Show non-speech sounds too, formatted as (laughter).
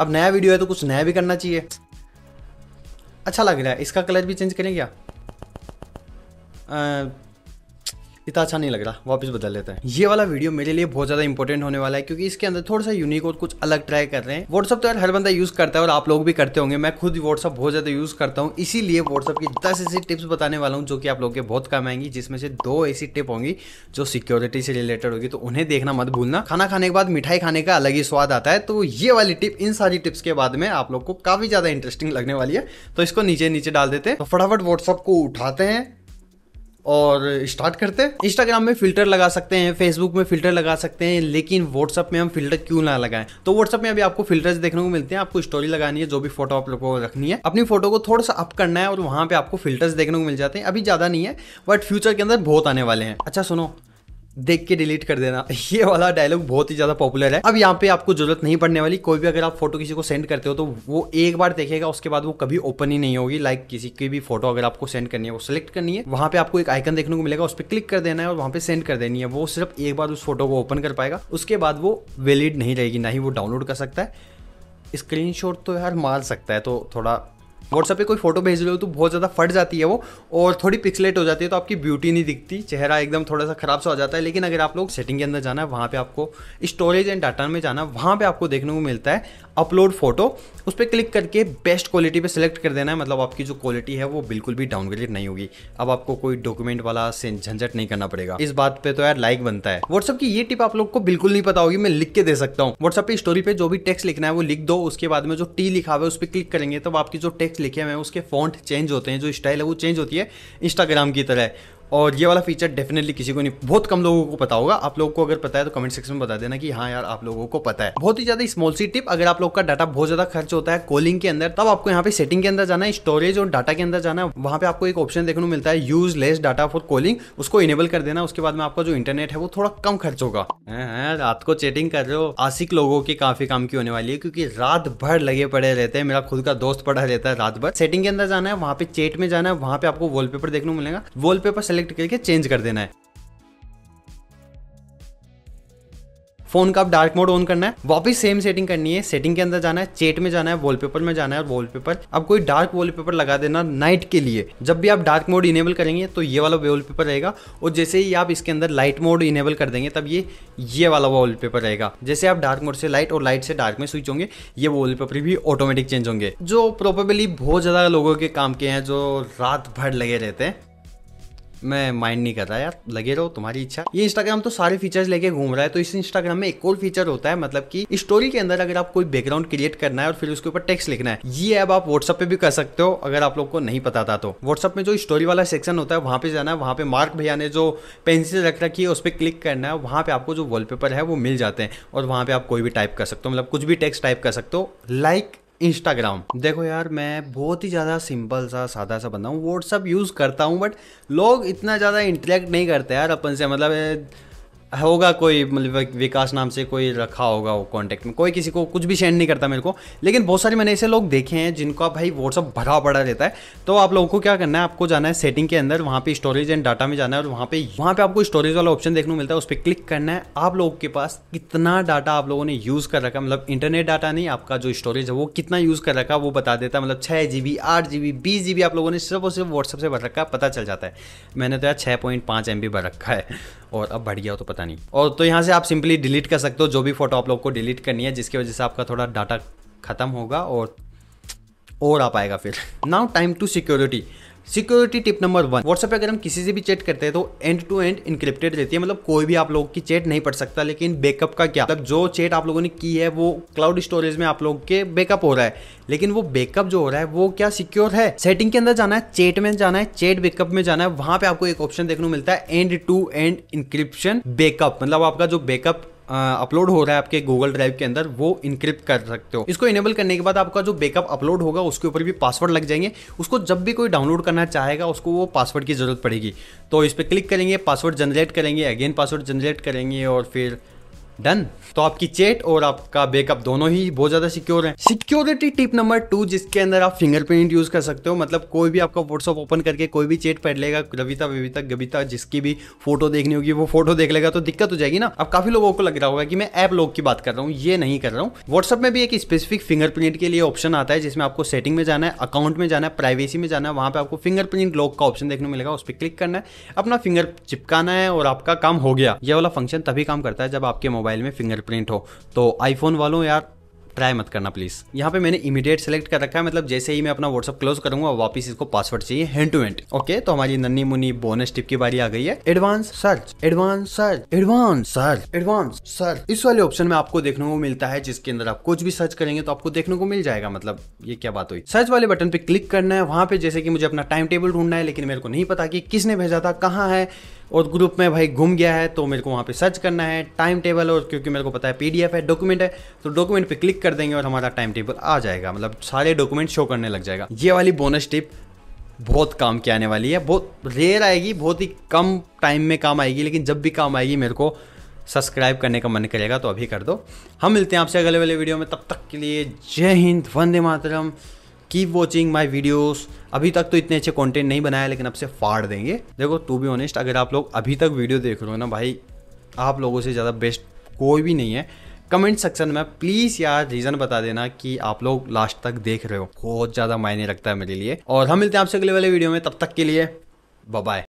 अब नया वीडियो है तो कुछ नया भी करना चाहिए अच्छा लग रहा है इसका कलर भी चेंज करें क्या इतना अच्छा नहीं लग रहा वापस बदल लेते हैं ये वाला वीडियो मेरे लिए बहुत ज्यादा इंपॉर्टेंट होने वाला है क्योंकि इसके अंदर थोड़ा सा यूनिक और कुछ अलग ट्राई कर रहे हैं व्हाट्सअप तो यार हर बंदा यूज करता है और आप लोग भी करते होंगे मैं खुद व्हाट्सअप बहुत ज्यादा यूज करता हूँ इसीलिए व्हाट्सअप की दस ऐसी टिप्स बताने वाला हूँ जो कि आप लोग के बहुत काम आएंगी जिसमें से दो ऐसी टिप होंगी जो सिक्योरिटी से रिलेटेड होगी तो उन्हें देखना मत भूलना खाना खाने के बाद मिठाई खाने का अलग ही स्वाद आता है तो ये वाली टिप इन सारी टिप्स के बाद में आप लोग को काफी ज्यादा इंटरेस्टिंग लगने वाली है तो इसको नीचे नीचे डाल देते हैं तो फटाफट व्हाट्सअप को उठाते हैं और स्टार्ट करते हैं इंस्टाग्राम में फिल्टर लगा सकते हैं फेसबुक में फिल्टर लगा सकते हैं लेकिन व्हाट्सअप में हम फिल्टर क्यों ना लगाएं तो व्हाट्सअप में अभी आपको फिल्टर देखने को मिलते हैं आपको स्टोरी लगानी है जो भी फोटो आप लोगों को रखनी है अपनी फोटो को थोड़ा सा अप करना है और वहाँ पे आपको फिल्टर्स देखने को मिल जाते हैं अभी ज़्यादा नहीं है बट फ्यूचर के अंदर बहुत आने वाले हैं अच्छा सुनो देख के डिलीट कर देना (laughs) ये वाला डायलॉग बहुत ही ज्यादा पॉपुलर है अब यहाँ पे आपको जरूरत नहीं पड़ने वाली कोई भी अगर आप फोटो किसी को सेंड करते हो तो वो एक बार देखेगा उसके बाद वो कभी ओपन ही नहीं होगी लाइक किसी की भी फोटो अगर आपको सेंड करनी है वो सिलेक्ट करनी है वहां पे आपको एक आइकन देखने को मिलेगा उस पर क्लिक कर देना है और वहां पर सेंड कर देनी है वो सिर्फ एक बार उस फोटो को ओपन कर पाएगा उसके बाद वो वैलिड नहीं रहेगी ना ही वो डाउनलोड कर सकता है स्क्रीन तो यार मार सकता है तो थोड़ा व्हाट्सएप पे कोई फोटो भेज रहे हो तो बहुत ज़्यादा फट जाती है वो और थोड़ी पिक्सलेट हो जाती है तो आपकी ब्यूटी नहीं दिखती चेहरा एकदम थोड़ा सा खराब सा हो जाता है लेकिन अगर आप लोग सेटिंग के अंदर जाना है वहाँ पे आपको स्टोरेज एंड डाटा में जाना है वहाँ पे आपको देखने को मिलता है अपलोड फोटो उस पर क्लिक करके बेस्ट क्वालिटी पे सिलेक्ट कर देना है मतलब आपकी जो क्वालिटी है वो बिल्कुल भी डाउनग्रेड नहीं होगी अब आपको कोई डॉक्यूमेंट वाला झंझट नहीं करना पड़ेगा इस बात पे तो यार लाइक बनता है व्हाट्सअप की ये टिप आप लोग को बिल्कुल नहीं पता होगी मैं लिख के दे सकता हूँ व्हाट्सअप की स्टोरी पे जो भी टेक्स्ट लिखना है वो लिख दो उसके बाद में जो टी लिखा हुआ है उस पर क्लिक करेंगे तब तो आपकी जो टेक्स्ट लिखे हुए हैं उसके फॉन्ट चेंज होते हैं जो स्टाइल है वो चेंज होती है इंस्टाग्राम की तरह और ये वाला फीचर डेफिनेटली किसी को नहीं बहुत कम लोगों को पता होगा आप लोगों को अगर पता है तो कमेंट सेक्शन में बता देना कि हाँ यार आप लोगों को पता है बहुत ही ज्यादा स्मॉल सी टिप अगर आप लोग का डाटा बहुत ज्यादा खर्च होता है कॉलिंग के अंदर तब आपको यहाँ पे सेटिंग के अंदर जाना है स्टोरेज और डाटा के अंदर जाना है वहां पे आपको एक ऑप्शन देखने को मिलता है use less data for calling उसको इनेबल कर देना उसके बाद में आपका जो इंटरनेट है वो थोड़ा कम खर्च होगा हाँ, हाँ, रात को चेटिंग कर रहे हो आसिक लोगों की काफी काम की होने वाली है क्योंकि रात भर लगे पड़े रहते हैं मेरा खुद का दोस्त पड़ा रहता है रात भर सेटिंग के अंदर जाना है वहाँ पे चेट में जाना है वहाँ पे आपको वॉलपेपर देखने को मिलेगा वॉलपेपर सेलेक्ट करके चेंज कर देना है फोन का आप डार्क मोड ऑन करना है वापस सेम सेटिंग करनी है सेटिंग के अंदर जाना है चेट में जाना है वॉलपेपर में जाना है और वॉलपेपर अब कोई डार्क वॉलपेपर लगा देना नाइट के लिए जब भी आप डार्क मोड इनेबल करेंगे तो ये वाला वॉलपेपर रहेगा और जैसे ही आप इसके अंदर लाइट मोड इनेबल कर देंगे तब ये ये वाला वॉलपेपर रहेगा जैसे आप डार्क मोड से लाइट और लाइट से डार्क में स्विच होंगे ये वॉलपेपर भी ऑटोमेटिक चेंज होंगे जो प्रोबेबली बहुत ज़्यादा लोगों के काम के हैं जो रात भर लगे रहते हैं मैं माइंड नहीं कर रहा यार लगे रहो तुम्हारी इच्छा ये इंस्टाग्राम तो सारे फीचर्स लेके घूम रहा है तो इस इंस्टाग्राम में एक और फीचर होता है मतलब कि स्टोरी के अंदर अगर आप कोई बैकग्राउंड क्रिएट करना है और फिर उसके ऊपर टेक्स्ट लिखना है ये ऐप आप व्हाट्सअप पे भी कर सकते हो अगर आप लोग को नहीं पता था तो व्हाट्सअप में जो स्टोरी वाला सेक्शन होता है वहां पे जाना है वहां पे मार्क भैया ने जो पेंसिल रख रखी है उस पर क्लिक करना है वहां पे आपको जो वॉलपेपर है वो मिल जाते हैं और वहां पे आप कोई भी टाइप कर सकते हो मतलब कुछ भी टेक्स्ट टाइप कर सकते हो लाइक इंस्टाग्राम देखो यार मैं बहुत ही ज़्यादा सिंपल सा सादा सा बंदा हूँ व्हाट्सअप यूज़ करता हूँ बट लोग इतना ज़्यादा इंटरेक्ट नहीं करते यार अपन से मतलब होगा कोई मतलब विकास नाम से कोई रखा होगा वो कांटेक्ट में कोई किसी को कुछ भी सेंड नहीं करता मेरे को लेकिन बहुत सारे मैंने ऐसे लोग देखे हैं जिनका भाई व्हाट्सअप भरा पड़ा रहता है तो आप लोगों को क्या करना है आपको जाना है सेटिंग के अंदर वहाँ पे स्टोरेज एंड डाटा में जाना है और वहाँ पे वहाँ पे आपको स्टोरेज वाला ऑप्शन देखने को मिलता है उस पर क्लिक करना है आप लोगों के पास कितना डाटा आप लोगों ने यूज़ कर रखा मतलब इंटरनेट डाटा नहीं आपका जो स्टोरेज है वो कितना यूज़ कर रखा वो बता देता है मतलब छः जी बी आठ जी बी बीस जी बी आप लोगों ने सिर्फ और सिर्फ व्हाट्सअप से भर रखा है पता चल जाता है मैंने तो यार छः पॉइंट पाँच एम बी भर रखा है और अब बढ़ गया तो पता पता नहीं और तो यहाँ से आप सिंपली डिलीट कर सकते हो जो भी फोटो आप लोग को डिलीट करनी है जिसकी वजह से आपका थोड़ा डाटा खत्म होगा और और आ पाएगा फिर now time to security security tip number one WhatsApp अगर हम किसी से भी चैट करते हैं तो एंड टू एंड इंक्रिप्टेड रहती है मतलब कोई भी आप लोगों की चैट नहीं पढ़ सकता लेकिन बैकअप का क्या मतलब जो चैट आप लोगों ने की है वो क्लाउड स्टोरेज में आप लोग के बैकअप हो रहा है लेकिन वो बैकअप जो हो रहा है वो क्या सिक्योर है सेटिंग के अंदर जाना है चैट में जाना है चैट बैकअप में जाना है वहां पे आपको एक ऑप्शन देखने को मिलता है end to end encryption backup मतलब आपका जो बैकअप अपलोड हो रहा है आपके गूगल ड्राइव के अंदर वो इनक्रिप्ट कर सकते हो इसको इनेबल करने के बाद आपका जो बैकअप अपलोड होगा उसके ऊपर भी पासवर्ड लग जाएंगे उसको जब भी कोई डाउनलोड करना चाहेगा उसको वो पासवर्ड की ज़रूरत पड़ेगी तो इस पर क्लिक करेंगे पासवर्ड जनरेट करेंगे अगेन पासवर्ड जनरेट करेंगे और फिर डन तो आपकी चेट और आपका बैकअप दोनों ही बहुत ज्यादा सिक्योर है सिक्योरिटी टिप नंबर टू जिसके अंदर आप फिंगरप्रिंट यूज कर सकते हो मतलब कोई भी आपका व्हाट्सअप ओपन करके कोई भी चेट पढ़ लेगा रविता विविता गविता जिसकी भी फोटो देखनी होगी वो फोटो देख लेगा तो दिक्कत हो जाएगी ना अब काफी लोगों को लग रहा होगा कि मैं ऐप लोग की बात कर रहा हूँ ये नहीं कर रहा हूँ व्हाट्सअप में भी एक स्पेसिफिक फिंगरप्रिंट के लिए ऑप्शन आता है जिसमें आपको सेटिंग में जाना है अकाउंट में जाना है प्राइवेसी में जाना है वहां पर आपको फिंगरप्रिंट लॉक का ऑप्शन देखने मिलेगा उस पर क्लिक करना है अपना फिंगर चिपकाना है और आपका काम हो गया यह वाला फंक्शन तभी काम करता है जब आपके मोबाइल मोबाइल में फिंगरप्रिंट हो तो आईफोन वालों यार ट्राई मत करना प्लीज़ यहाँ पे मैंने इमीडिएट सेलेक्ट कर रखा है मतलब जैसे ही मैं अपना व्हाट्सअप क्लोज करूंगा वापस इसको पासवर्ड चाहिए हैंड टू हैंड ओके तो हमारी नन्नी मुन्नी बोनस टिप की बारी आ गई है advance search advance search advance search advance search इस वाले ऑप्शन में आपको देखने को मिलता है जिसके अंदर आप कुछ भी सर्च करेंगे तो आपको देखने को मिल जाएगा मतलब ये क्या बात हुई सर्च वाले बटन पे क्लिक करना है वहां पे जैसे कि मुझे अपना टाइम टेबल ढूंढना है लेकिन मेरे को नहीं पता कि किसने भेजा था कहाँ है और ग्रुप में भाई घूम गया है तो मेरे को वहाँ पे सर्च करना है टाइम टेबल और क्योंकि मेरे को पता है पीडीएफ है डॉक्यूमेंट है तो डॉक्यूमेंट पे क्लिक कर देंगे और हमारा टाइम टेबल आ जाएगा मतलब सारे डॉक्यूमेंट शो करने लग जाएगा ये वाली बोनस टिप बहुत काम की आने वाली है बहुत रेयर आएगी बहुत ही कम टाइम में काम आएगी लेकिन जब भी काम आएगी मेरे को सब्सक्राइब करने का मन करेगा तो अभी कर दो हम मिलते हैं आपसे अगले वाले वीडियो में तब तक के लिए जय हिंद वंदे मातरम कीप वॉचिंग माई वीडियोज़ अभी तक तो इतने अच्छे कॉन्टेंट नहीं बनाया लेकिन अब से फाड़ देंगे देखो टू बी ऑनेस्ट अगर आप लोग अभी तक वीडियो देख रहे हो ना भाई आप लोगों से ज़्यादा बेस्ट कोई भी नहीं है कमेंट सेक्शन में प्लीज़ यार रीज़न बता देना कि आप लोग लास्ट तक देख रहे हो बहुत ज़्यादा मायने रखता है मेरे लिए और हम मिलते हैं आपसे अगले वाले वीडियो में तब तक के लिए बाय